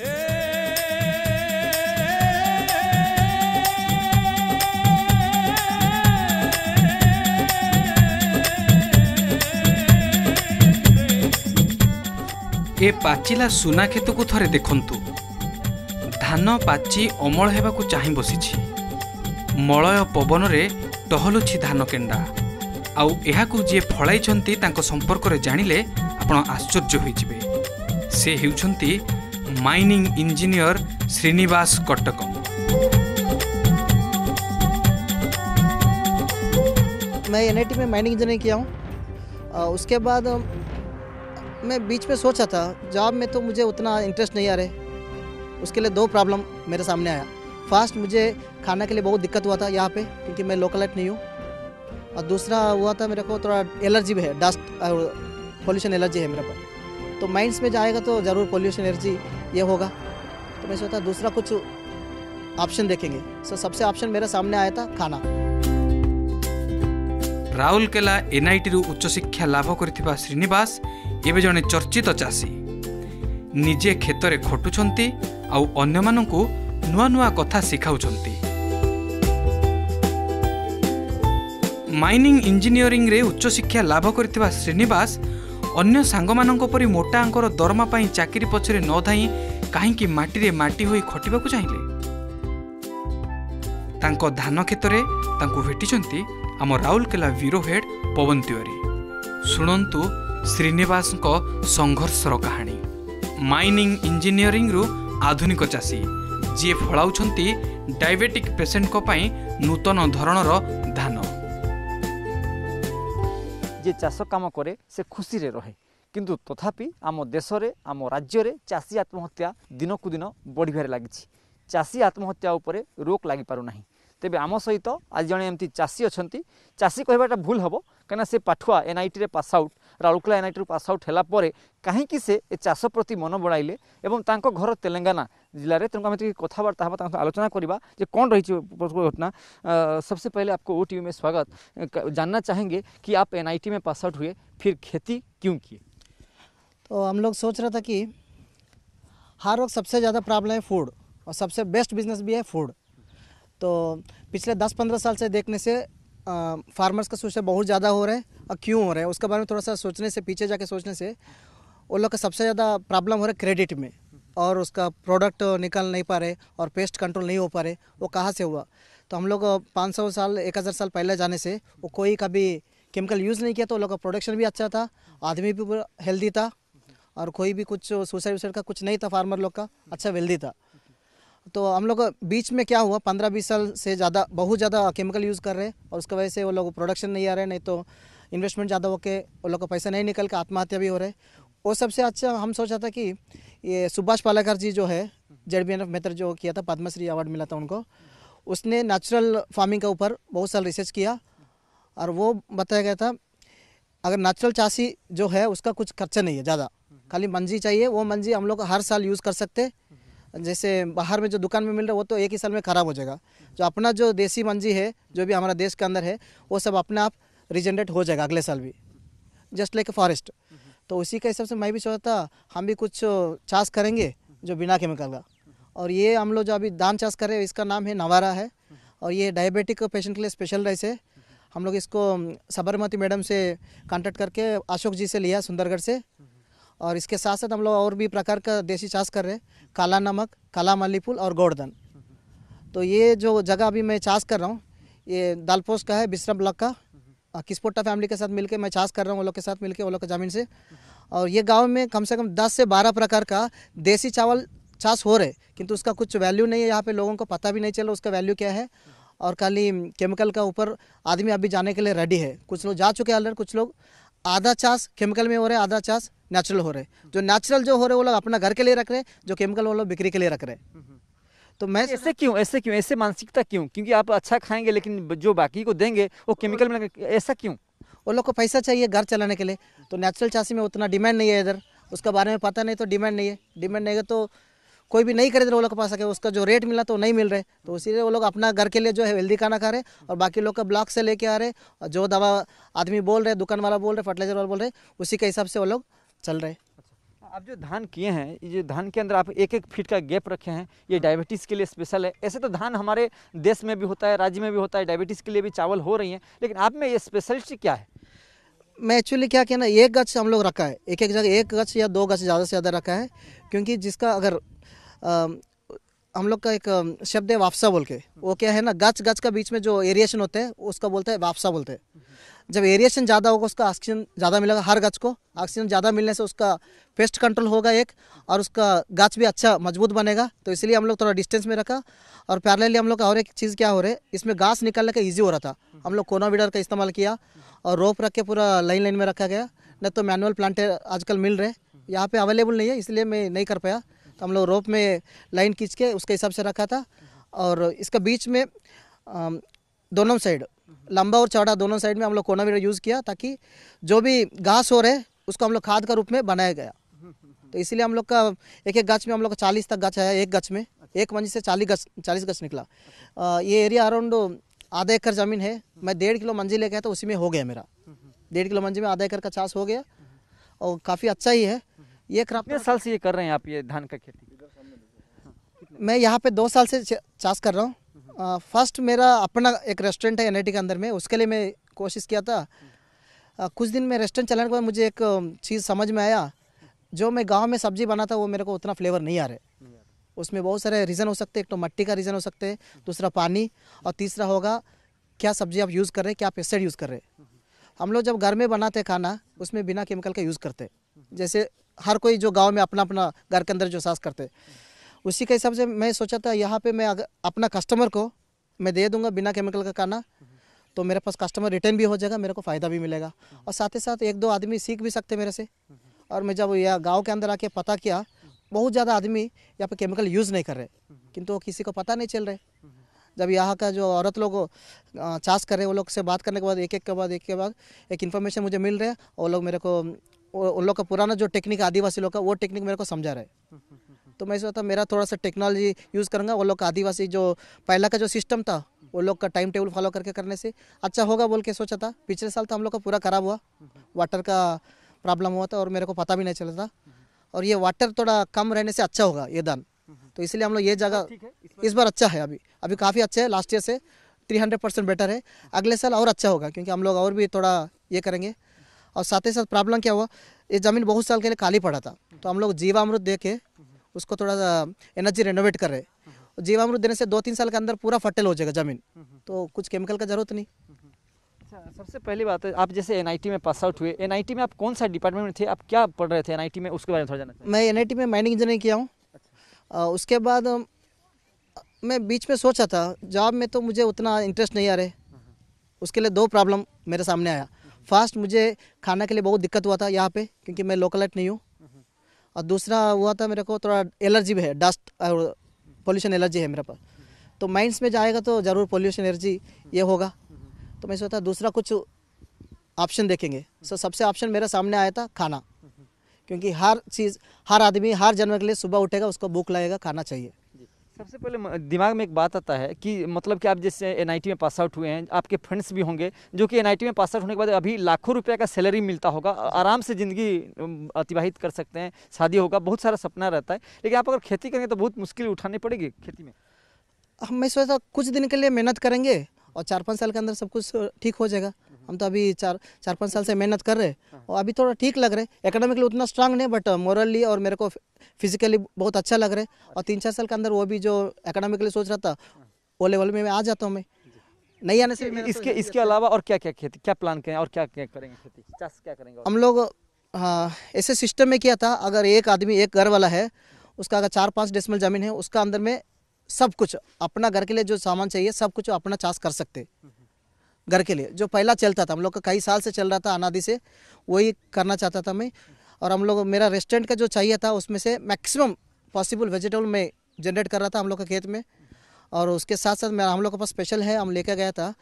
ଏ ପାଚିଲା ସୁନା କ୍ଷେତକୁ ଥରେ ଦେଖନ୍ତୁ ଧାନ ପାଚି ଅମଳ ହେବାକୁ ଚାହିଁ ବସିଛି ମଳୟ ପବନରେ ଟହଲୁଛି ଧାନ କେଣ୍ଡା ଆଉ ଏହାକୁ ଯିଏ ଫଳାଇଛନ୍ତି ତାଙ୍କ ସମ୍ପର୍କରେ ଜାଣିଲେ ଆପଣ ଆଶ୍ଚର୍ଯ୍ୟ ହୋଇଯିବେ ସେ ହେଉଛନ୍ତି माइनिंग इंजीनियर श्रीनिवास कटक मैं एन में माइनिंग इंजीनियरिंग किया हूँ उसके बाद मैं बीच में सोचा था जॉब में तो मुझे उतना इंटरेस्ट नहीं आ रहे उसके लिए दो प्रॉब्लम मेरे सामने आया फर्स्ट मुझे खाना के लिए बहुत दिक्कत हुआ था यहाँ पे क्योंकि मैं लोकलाइट नहीं हूँ और दूसरा हुआ था मेरे को थोड़ा एलर्जी भी है डस्ट और पोल्यूशन एलर्जी है मेरे पर तो माइंड्स में जाएगा तो ज़रूर पोल्यूशन एलर्जी ये होगा तो मैं सोचता दूसरा कुछ ऑप्शन देखेंगे सो सबसे ऑप्शन मेरे सामने आया था खाना राउरकेला एनआईटी रु उच्च शिक्षा लाभ कर श्रीनिवास एवं जड़े चर्चित चाषी निजे क्षेत्र खटुंच आम नुआ नुआ कथा शिखा माइनिंग इंजीनियरिंग रे उच्च शिक्षा लाभ कर श्रीनिवास ଅନ୍ୟ ସାଙ୍ଗମାନଙ୍କ ପରି ମୋଟାଙ୍କର ଦରମା ପାଇଁ ଚାକିରି ପଛରେ ନ ଧାଇଁ କାହିଁକି ମାଟିରେ ମାଟି ହୋଇ ଖଟିବାକୁ ଚାହିଁଲେ ତାଙ୍କ ଧାନ କ୍ଷେତରେ ତାଙ୍କୁ ଭେଟିଛନ୍ତି ଆମ ରାଉରକେଲା ବ୍ୟୁରୋ ହେଡ୍ ପବନ ତିୱାରୀ ଶୁଣନ୍ତୁ ଶ୍ରୀନିବାସଙ୍କ ସଂଘର୍ଷର କାହାଣୀ ମାଇନିଂ ଇଞ୍ଜିନିୟରିଂରୁ ଆଧୁନିକ ଚାଷୀ ଯିଏ ଫଳାଉଛନ୍ତି ଡାଇବେଟିକ୍ ପେସେଣ୍ଟଙ୍କ ପାଇଁ ନୂତନ ଧରଣର যে ଚାଷ କାମ କରେ ସେ ଖୁସିରେ ରହେ କିନ୍ତୁ ତଥାପି ଆମ ଦେଶରେ ଆମ ରାଜ୍ୟରେ ଚାଷୀ ଆତ୍ମହତ୍ୟା ଦିନକୁ ଦିନ ବଢ଼ିବାରେ ଲାଗିଛି ଚାଷୀ ଆତ୍ମହତ୍ୟା ଉପରେ ରୋକ ଲାଗିପାରୁନାହିଁ ତେବେ ଆମ ସହିତ ଆଜି ଜଣେ ଏମିତି ଚାଷୀ ଅଛନ୍ତି ଚାଷୀ କହିବାଟା ଭୁଲ ହେବ କାହିଁକିନା ସେ ପାଠୁଆ ଏନ୍ଆଇଟିରେ pass out Rourkela NIT pass out ହେଲା ପରେ କାହିଁକି ସେ चाष प्रति मन ମନ ବଳାଇଲେ ଏବଂ ତାଙ୍କ ଘର तेनाली ଜିଲ୍ଲାରେ ତେଣୁ ଆମେ ଟିକେ କଥାବାର୍ତ୍ତା ହେବା घटना सबसे पहले आपको ओ में स्वागत जानना चाहेंगे कि आप एन में पास आउट हुए फिर खेती क्यों किए तो हम लोग सोच रहे थे कि हर वक्त सबसे ज़्यादा प्रॉब्लम है फूड और सबसे बेस्ट बिजनेस भी है फूड तो पिछले 10-15 साल से देखने से फार्मर्स का सुसाइड बहुत ज़्यादा हो रहा है और क्यों हो रहा है उसके बारे में थोड़ा सा सोचने से पीछे जाके सोचने से उन लोग का सबसे ज़्यादा प्रॉब्लम हो रहा है क्रेडिट में और उसका प्रोडक्ट निकल नहीं पा रहे और पेस्ट कंट्रोल नहीं हो पा रहे वो कहाँ से हुआ तो हम लोग पाँच सौ साल एक हज़ार साल पहले जाने से वो कोई कभी केमिकल यूज़ नहीं किया तो उन लोग का प्रोडक्शन भी अच्छा था आदमी भी हेल्दी था और कोई भी कुछ सुसाइड उसाइड का कुछ नहीं था फार्मर लोग का अच्छा वेल्दी था तो हम लोग बीच में क्या हुआ पंद्रह बीस साल से ज़्यादा बहुत ज़्यादा केमिकल यूज़ कर रहे हैं और उसकी वजह से वो लोग प्रोडक्शन नहीं आ रहे नहीं तो इन्वेस्टमेंट ज़्यादा होके वो लोग का पैसा नहीं निकल के आत्महत्या भी हो रहे वो सबसे अच्छा हम सोचा था कि ये सुभाष पालाकर जी जो है जेड बी एन एफ जो किया था पद्मश्री अवार्ड मिला था उनको उसने नेचुरल फार्मिंग के ऊपर बहुत साल रिसर्च किया और वो बताया गया था अगर नेचुरल चासी जो है उसका कुछ खर्चा नहीं है ज़्यादा खाली मंजी चाहिए वो मंजी हम लोग हर साल यूज़ कर सकते जैसे बाहर में जो दुकान में मिल रहा है वो तो एक ही साल में ख़राब हो जाएगा जो अपना जो देसी मंजी है जो भी हमारा देश के अंदर है वो सब अपने आप रिजनरेट हो जाएगा अगले साल भी जस्ट लाइक ए फॉरेस्ट तो उसी के हिसाब से मैं भी सोचता हम भी कुछ चास करेंगे जो बिना केमिकल का और ये हम लोग जो अभी दान चास कर रहे हैं इसका नाम है नवारा है और ये डायबिटिक पेशेंट के लिए स्पेशल राइस है हम लोग इसको साबरमती मैडम से कांटेक्ट करके अशोक जी से लिया सुंदरगढ़ से और इसके साथ साथ हम लोग और भी प्रकार का देसी चाष कर रहे हैं काला नमक काला मल्ली फूल और गोर्धन तो ये जो जगह अभी मैं चाष कर रहा हूँ ये दालपोस का है बिश्रम ब्लॉक का किसपोटा फैमिली के साथ मिलके मैं चाष कर रहा हूँ वो लोग के साथ मिलके वो लोग के ज़मीन से और ये गांव में कम से कम 10 से 12 प्रकार का देसी चावल चाष हो रहे किंतु उसका कुछ वैल्यू नहीं है यहाँ पे लोगों को पता भी नहीं चला उसका वैल्यू क्या है और खाली केमिकल का ऊपर आदमी अभी जाने के लिए रेडी है कुछ लोग जा चुके हैं अलर कुछ लोग आधा चास केमिकल में हो रहा है आधा चास नेचुरल हो रहे हैं जो नेचुरल जो हो रहे वो लोग अपना घर के लिए रख रहे हैं जो केमिकल वो लोग बिक्री के लिए रख रहे हैं तो मैं ऐसे क्यों ऐसे क्यों ऐसे मानसिकता क्यों क्योंकि आप अच्छा खाएंगे लेकिन जो बाकी को देंगे वो केमिकल में ऐसा क्यों वो लोग को पैसा चाहिए घर चलाने के लिए तो नेचुरल चासी में उतना डिमांड नहीं है इधर उसका बारे में पता नहीं तो डिमांड नहीं है डिमांड नहीं है तो कोई भी नहीं खरीद रहे वो लोग के पास आके उसका जो रेट मिला तो नहीं मिल रहे तो इसीलिए वो लोग अपना घर के लिए जो है हेल्दी खाना खा रहे और बाकी लोग का ब्लॉक से लेके आ रहे और जो दवा आदमी बोल रहे दुकान वाला बोल रहे फर्टिलाइजर वाला बोल रहे उसी के हिसाब से वो लोग चल रहे अच्छा। आप जो धान किए हैं ये धान के अंदर आप एक एक फीट का गैप रखे हैं ये डायबिटीज़ हाँ। के लिए स्पेशल है ऐसे तो धान हमारे देश में भी होता है राज्य में भी होता है डायबिटीज़ के लिए भी चावल हो रही हैं लेकिन आप में ये स्पेशलिटी क्या है मैं एक्चुअली क्या कहना एक गज हम लोग रखा है एक एक जगह एक गज या दो गज ज़्यादा से ज़्यादा रखा है क्योंकि जिसका अगर हम लोग का एक शब्द है वापसा बोल के वो क्या है ना गच गच का बीच में जो एरिएशन होते हैं उसका बोलते हैं वापसा बोलते हैं जब एरिएशन ज़्यादा होगा उसका ऑक्सीजन ज़्यादा मिलेगा हर गच को ऑक्सीजन ज़्यादा मिलने से उसका पेस्ट कंट्रोल होगा एक और उसका गाछ भी अच्छा मजबूत बनेगा तो इसलिए हम लोग थोड़ा डिस्टेंस में रखा और पैरेलली हम लोग का और एक चीज़ क्या हो रहा है इसमें घास निकालने का ईजी हो रहा था हम लोग कोना का इस्तेमाल किया और रोप रख के पूरा लाइन लाइन में रखा गया नहीं तो मैनुअल प्लांट आजकल मिल रहे यहाँ पर अवेलेबल नहीं है इसलिए मैं नहीं कर पाया तो हम लोग रोप में लाइन खींच के उसके हिसाब से रखा था और इसका बीच में दोनों साइड लंबा और चौड़ा दोनों साइड में हम लोग कोना मीटर यूज़ किया ताकि जो भी घास हो रहे उसको हम लोग खाद का रूप में बनाया गया तो इसलिए हम लोग का एक एक गाछ में हम लोग का चालीस तक गाछ आया एक गाच में एक मंजिल से चालीस गज चालीस गज निकला आ, ये एरिया अराउंड आधा एकड़ ज़मीन है मैं डेढ़ किलो मंजिल लेके आया तो उसी में हो गया मेरा डेढ़ किलो मंजिल में आधा एकड़ का चाष हो गया और काफ़ी अच्छा ही है ये क्रॉप कितने साल से ये कर रहे हैं आप ये धान का खेती मैं यहाँ पे दो साल से चास कर रहा हूँ फर्स्ट हम्म। मेरा अपना एक रेस्टोरेंट है एन के अंदर में उसके लिए मैं कोशिश किया था आ, कुछ दिन में रेस्टोरेंट चलाने के बाद मुझे एक चीज़ समझ में आया जो मैं गाँव में सब्जी बना था वो मेरे को उतना फ्लेवर नहीं आ रहा उसमें बहुत सारे रीज़न हो सकते हैं एक तो मट्टी का रीज़न हो सकते हैं दूसरा पानी और तीसरा होगा क्या सब्जी आप यूज़ कर रहे हैं क्या आप पेस्टिसाइड यूज़ कर रहे हैं हम लोग जब घर में बनाते खाना उसमें बिना केमिकल का यूज़ करते जैसे हर कोई जो गांव में अपना अपना घर के अंदर जो सास करते उसी के हिसाब से मैं सोचा था यहाँ पे मैं अपना कस्टमर को मैं दे दूंगा बिना केमिकल का खाना तो मेरे पास कस्टमर रिटर्न भी हो जाएगा मेरे को फ़ायदा भी मिलेगा और साथ ही साथ एक दो आदमी सीख भी सकते मेरे से और मैं जब यह गाँव के अंदर आके पता किया बहुत ज़्यादा आदमी यहाँ पे केमिकल यूज़ नहीं कर रहे किंतु किसी को पता नहीं चल रहे जब यहाँ का जो औरत लोग चार्ज कर रहे हैं वो लोग से बात करने के बाद एक एक के बाद एक के बाद एक इन्फॉर्मेशन मुझे मिल रहा है वो लोग मेरे को उन लोग का पुराना जो टेक्निक आदिवासी लोग का वो टेक्निक मेरे को समझा रहा है तो मैं सोचता मेरा थोड़ा सा टेक्नोलॉजी यूज़ करूँगा वो लोग का आदिवासी जो पहला का जो सिस्टम था वो लोग का टाइम टेबल फॉलो करके करने से अच्छा होगा बोल के सोचा था पिछले साल तो हम लोग का पूरा खराब हुआ वाटर का प्रॉब्लम हुआ था और मेरे को पता भी नहीं चला था और ये वाटर थोड़ा कम रहने से अच्छा होगा ये दान तो इसलिए हम लोग ये जगह इस बार अच्छा है अभी अभी काफ़ी अच्छा है लास्ट ईयर से थ्री हंड्रेड परसेंट बेटर है अगले साल और अच्छा होगा क्योंकि हम लोग और भी थोड़ा ये करेंगे और साथ ही साथ प्रॉब्लम क्या हुआ ये ज़मीन बहुत साल के लिए खाली पड़ा था तो हम लोग जीवामृत दे के उसको थोड़ा एनर्जी रेनोवेट कर रहे जीवामृत देने से दो तीन साल के अंदर पूरा फर्टेल हो जाएगा ज़मीन तो कुछ केमिकल का जरूरत नहीं अच्छा, सबसे पहली बात है आप जैसे एनआईटी में पास आउट हुए एनआईटी में आप कौन सा डिपार्टमेंट में थे आप क्या पढ़ रहे थे एनआईटी में उसके बारे में थोड़ा जाना मैं एनआईटी में माइनिंग इंजीनियरिंग किया हूँ अच्छा। उसके बाद मैं बीच में सोचा था जॉब में तो मुझे उतना इंटरेस्ट नहीं आ रहे हम्म। उसके लिए दो प्रॉब्लम मेरे सामने आया फर्स्ट मुझे खाना के लिए बहुत दिक्कत हुआ था यहाँ पे क्योंकि मैं लोकलाइट नहीं हूँ और दूसरा हुआ था मेरे को थोड़ा एलर्जी भी है डस्ट और पोल्यूशन एलर्जी है मेरे पास तो माइंस में जाएगा तो ज़रूर पोल्यूशन एलर्जी ये होगा तो मैं सोचा दूसरा कुछ ऑप्शन देखेंगे सो सबसे ऑप्शन मेरे सामने आया था खाना क्योंकि हर चीज़ हर आदमी हर जन्म के लिए सुबह उठेगा उसको भूख लगेगा खाना चाहिए सबसे पहले दिमाग में एक बात आता है कि मतलब कि आप जैसे एन में पास आउट हुए हैं आपके फ्रेंड्स भी होंगे जो कि एन में पास आउट होने के बाद अभी लाखों रुपये का सैलरी मिलता होगा आराम से ज़िंदगी अतिवाहित कर सकते हैं शादी होगा बहुत सारा सपना रहता है लेकिन आप अगर खेती करेंगे तो बहुत मुश्किल उठानी पड़ेगी खेती में मैं सोचता कुछ दिन के लिए मेहनत करेंगे और चार पाँच साल के अंदर सब कुछ ठीक हो जाएगा हम तो अभी चार चार पाँच साल से मेहनत कर रहे हैं और अभी थोड़ा ठीक लग रहे हैं इकोनॉमिकली उतना स्ट्रांग नहीं बट मॉरली uh, और मेरे को फिजिकली बहुत अच्छा लग रहा है और तीन चार साल के अंदर वो भी जो इकोनॉमिकली सोच रहा था वो लेवल में मैं आ जाता हूँ मैं नहीं आने से इसके इसके अलावा और क्या क्या खेती क्या प्लान करें और क्या क्या करेंगे खेती क्या करेंगे हम लोग हाँ ऐसे सिस्टम में किया था अगर एक आदमी एक घर वाला है उसका अगर चार पाँच डेसिमल ज़मीन है उसका अंदर में सब कुछ अपना घर के लिए जो सामान चाहिए सब कुछ अपना चाष कर सकते घर के लिए जो पहला चलता था हम लोग का कई साल से चल रहा था अनादि से वही करना चाहता था मैं और हम लोग मेरा रेस्टोरेंट का जो चाहिए था उसमें से मैक्सिमम पॉसिबल वेजिटेबल मैं जनरेट कर रहा था हम लोग के खेत में और उसके साथ साथ मेरा हम लोग के पास स्पेशल है हम लेके गया था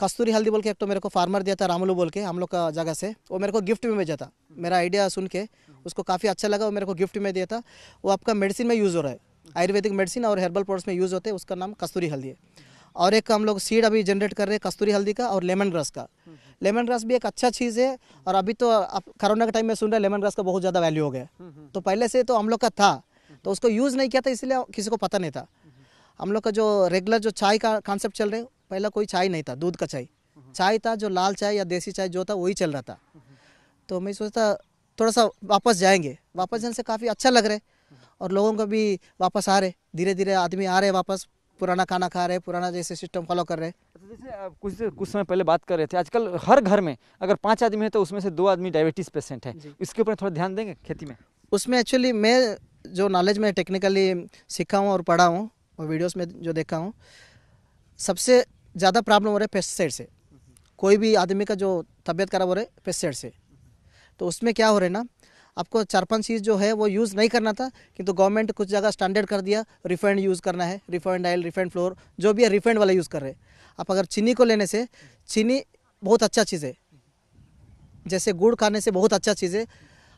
कस्तूरी हल्दी बोल के एक तो मेरे को फार्मर दिया था रामलू बोल के हम लोग का जगह से वो मेरे को गिफ्ट में भेजा था मेरा आइडिया सुन के उसको काफ़ी अच्छा लगा वो मेरे को गिफ्ट में दिया था वो आपका मेडिसिन में यूज़ हो रहा है आयुर्वेदिक मेडिसिन और हर्बल प्रोडक्ट्स में यूज़ होते हैं उसका नाम कस्तूरी हल्दी है और एक हम लोग सीड अभी जनरेट कर रहे हैं कस्तूरी हल्दी का और लेमन ग्रास का लेमन ग्रास भी एक अच्छा चीज़ है और अभी तो आप करोना के टाइम में सुन रहे लेमन ग्रास का बहुत ज़्यादा वैल्यू हो गया तो पहले से तो हम लोग का था तो उसको यूज़ नहीं किया था इसलिए किसी को पता नहीं था हम लोग का जो रेगुलर जो चाय का कॉन्सेप्ट चल रहे पहला कोई चाय नहीं था दूध का चाय चाय था जो लाल चाय या देसी चाय जो था वही चल रहा था तो मैं सोचता थोड़ा सा वापस जाएंगे वापस जाने से काफ़ी अच्छा लग रहा है और लोगों को भी वापस आ रहे धीरे धीरे आदमी आ रहे वापस पुराना खाना खा रहे पुराना जैसे सिस्टम फॉलो कर रहे हैं अच्छा, जैसे कुछ कुछ समय पहले बात कर रहे थे आजकल हर घर में अगर पाँच आदमी है तो उसमें से दो आदमी डायबिटीज पेशेंट है इसके ऊपर थोड़ा ध्यान देंगे खेती में उसमें एक्चुअली मैं जो नॉलेज में टेक्निकली सीखा हूँ और पढ़ा हूँ और वीडियोस में जो देखा हूँ सबसे ज़्यादा प्रॉब्लम हो रहा है पेस्टसाइड से कोई भी आदमी का जो तबीयत खराब हो रहा है पेस्टसाइड से तो उसमें क्या हो रहा है ना आपको चारपन चीज़ जो है वो यूज़ नहीं करना था किंतु गवर्नमेंट कुछ जगह स्टैंडर्ड कर दिया रिफाइंड यूज़ करना है रिफाइंड आयल रिफाइंड फ्लोर जो भी है रिफाइंड वाला यूज़ कर रहे हैं आप अगर चीनी को लेने से चीनी बहुत अच्छा चीज़ है जैसे गुड़ खाने से बहुत अच्छा चीज़ है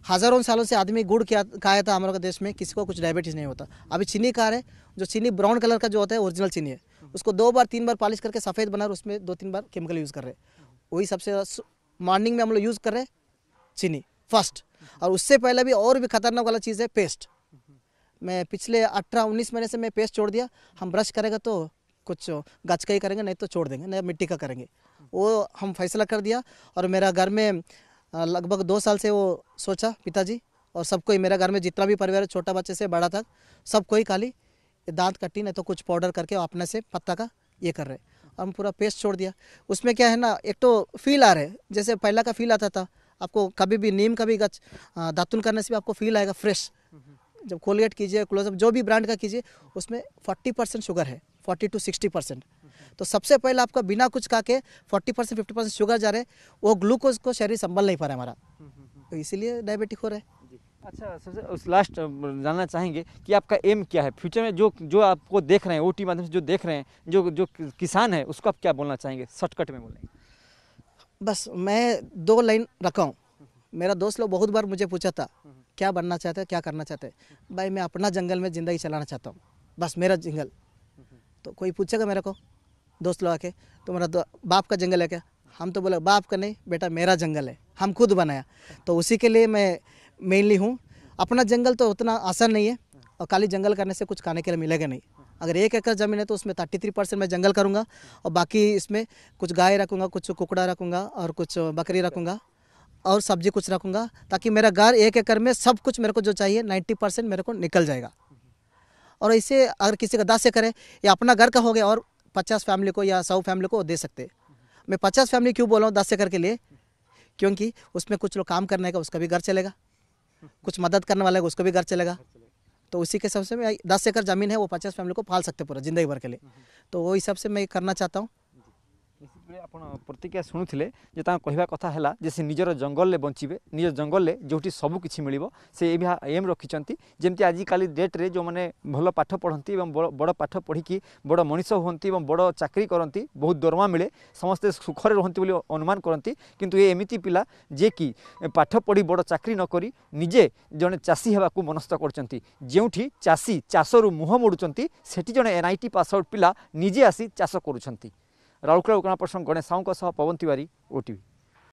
हज़ारों सालों से आदमी गुड़ क्या खाया था हमारे देश में किसी को कुछ डायबिटीज़ नहीं होता अभी चीनी खा रहे जो चीनी ब्राउन कलर का जो होता है ओरिजिनल चीनी है उसको दो बार तीन बार पॉलिश करके सफ़ेद बना उसमें दो तीन बार केमिकल यूज़ कर रहे वही सबसे मॉर्निंग में हम लोग यूज़ कर रहे चीनी फर्स्ट और उससे पहले भी और भी खतरनाक वाला चीज़ है पेस्ट मैं पिछले अठारह उन्नीस महीने से मैं पेस्ट छोड़ दिया हम ब्रश करेगा तो कुछ गच का ही करेंगे नहीं तो छोड़ देंगे नहीं तो मिट्टी का करेंगे वो हम फैसला कर दिया और मेरा घर में लगभग दो साल से वो सोचा पिताजी और सब कोई मेरा घर में जितना भी परिवार छोटा बच्चे से बड़ा तक सब कोई खाली दांत कट्टी नहीं तो कुछ पाउडर करके अपने से पत्ता का ये कर रहे हम पूरा पेस्ट छोड़ दिया उसमें क्या है ना एक तो फील आ रहे जैसे पहला का फील आता था आपको कभी भी नीम का भी गच दातुन करने से भी आपको फील आएगा फ्रेश जब कोलगेट कीजिए क्लोजअप जो भी ब्रांड का कीजिए उसमें फोर्टी परसेंट शुगर है फोर्टी टू सिक्सटी परसेंट तो सबसे पहले आपका बिना कुछ खा के forty percent fifty percent sugar जा रहे वो ग्लूकोज को शरीर संभल नहीं पा रहा हमारा तो इसीलिए डायबिटिक हो रहा है अच्छा उस लास्ट जानना चाहेंगे कि आपका एम क्या है फ्यूचर में जो जो आपको देख रहे हैं ओ टी माध्यम से जो देख रहे हैं जो जो किसान है उसको आप क्या बोलना चाहेंगे शॉर्टकट में बोलेंगे बस मैं दो लाइन रखा हूँ मेरा दोस्त लोग बहुत बार मुझे पूछा था क्या बनना चाहते हैं क्या करना चाहते हैं भाई मैं अपना जंगल में ज़िंदगी चलाना चाहता हूँ बस मेरा जंगल तो कोई पूछेगा मेरे को दोस्त लोग आके तुम्हारा तो बाप का जंगल है क्या हम तो बोला बाप का नहीं बेटा मेरा जंगल है हम खुद बनाया तो उसी के लिए मैं मेनली हूँ अपना जंगल तो उतना आसान नहीं है और खाली जंगल करने से कुछ खाने के लिए मिलेगा नहीं अगर एक एकड़ ज़मीन है तो उसमें थर्टी थ्री परसेंट मैं जंगल करूँगा और बाकी इसमें कुछ गाय रखूंगा कुछ कुकड़ा रखूंगा और कुछ बकरी रखूंगा और सब्जी कुछ रखूंगा ताकि मेरा घर एक एकड़ में सब कुछ मेरे को जो चाहिए नाइन्टी परसेंट मेरे को निकल जाएगा और इसे अगर किसी का दस एकड़ है या अपना घर का हो गया और पचास फैमिली को या सौ फैमिली को दे सकते मैं पचास फैमिली क्यों बोला हूँ दस एकड़ के लिए क्योंकि उसमें कुछ लोग काम करने का उसका भी घर चलेगा कुछ मदद करने वाला है उसका भी घर चलेगा तो उसी के हिसाब से मैं दस एकड़ ज़मीन है वो पचास फैमिली को पाल सकते पूरा ज़िंदगी भर के लिए हम्म। तो वो हिसाब से मैं करना चाहता हूँ ଏବେ ଆପଣ ପ୍ରତିକ୍ରିୟା ଶୁଣୁଥିଲେ ଯେ ତାଙ୍କ କହିବା କଥା ହେଲା ଯେ ସେ ନିଜର ଜଙ୍ଗଲରେ ବଞ୍ଚିବେ ନିଜ ଜଙ୍ଗଲରେ ଯେଉଁଠି ସବୁ କିଛି ମିଳିବ ସେ ଏହା ଏମ୍ ରଖିଛନ୍ତି ଯେମିତି ଆଜିକାଲି ଡେଟ୍ରେ ଯେଉଁମାନେ ଭଲ ପାଠ ପଢ଼ନ୍ତି ଏବଂ ବଡ଼ ପାଠ ପଢ଼ିକି ବଡ଼ ମଣିଷ ହୁଅନ୍ତି ଏବଂ ବଡ଼ ଚାକିରି କରନ୍ତି ବହୁତ ଦରମା ମିଳେ ସମସ୍ତେ ସୁଖରେ ରୁହନ୍ତି ବୋଲି ଅନୁମାନ କରନ୍ତି କିନ୍ତୁ ଏ ଏମିତି ପିଲା ଯିଏକି ପାଠ ପଢ଼ି ବଡ଼ ଚାକିରି ନ କରି ନିଜେ ଜଣେ ଚାଷୀ ହେବାକୁ ମନସ୍ଥ କରୁଛନ୍ତି ଯେଉଁଠି ଚାଷୀ ଚାଷରୁ ମୁହଁ ମୋଡ଼ୁଛନ୍ତି ସେଠି ଜଣେ ଏନ୍ଆଇଟି ପାସ୍ ଆଉଟ୍ ପିଲା ନିଜେ ଆସି ଚାଷ କରୁଛନ୍ତି ରାଉରକେଲା ଉକଣା ପ୍ରସଙ୍ଗ ଗଣେଶ ସାହୁଙ୍କ ସହ ପବନ ତିୱାରୀ ଓଟିଭି